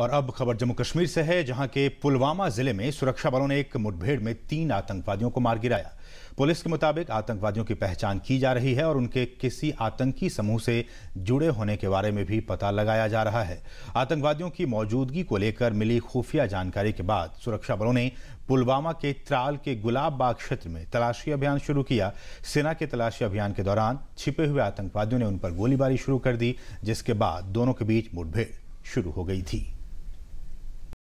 और अब खबर जम्मू कश्मीर से है जहां के पुलवामा जिले में सुरक्षा बलों ने एक मुठभेड़ में तीन आतंकवादियों को मार गिराया पुलिस के मुताबिक आतंकवादियों की पहचान की जा रही है और उनके किसी आतंकी समूह से जुड़े होने के बारे में भी पता लगाया जा रहा है आतंकवादियों की मौजूदगी को लेकर मिली खुफिया जानकारी के बाद सुरक्षा बलों ने पुलवामा के त्राल के गुलाब बाग क्षेत्र में तलाशी अभियान शुरू किया सेना के तलाशी अभियान के दौरान छिपे हुए आतंकवादियों ने उन पर गोलीबारी शुरू कर दी जिसके बाद दोनों के बीच मुठभेड़ शुरू हो गई थी